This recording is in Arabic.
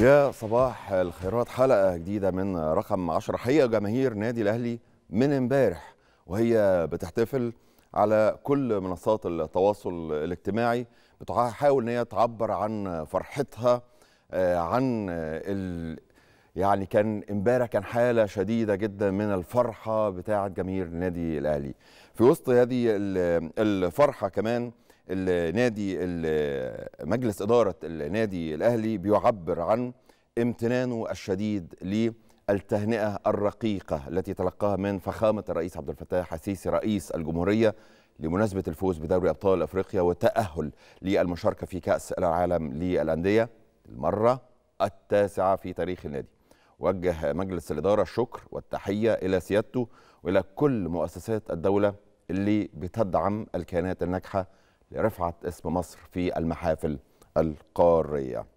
يا صباح الخيرات حلقة جديدة من رقم 10 حقيقة جماهير نادي الأهلي من امبارح وهي بتحتفل على كل منصات التواصل الاجتماعي بتحاول ان هي تعبر عن فرحتها آه، عن ال... يعني كان امبارح كان حاله شديده جدا من الفرحه بتاعه جماهير النادي الاهلي في وسط هذه الفرحه كمان النادي مجلس إدارة النادي الأهلي بيعبر عن امتنانه الشديد للتهنئة الرقيقة التي تلقاها من فخامة الرئيس عبد الفتاح السيسي رئيس الجمهورية لمناسبة الفوز بدوري أبطال أفريقيا والتأهل للمشاركة في كأس العالم للأندية المرة التاسعة في تاريخ النادي وجه مجلس الإدارة الشكر والتحية إلى سيادته وإلى كل مؤسسات الدولة اللي بتدعم الكيانات الناجحة لرفعة اسم مصر في المحافل القارية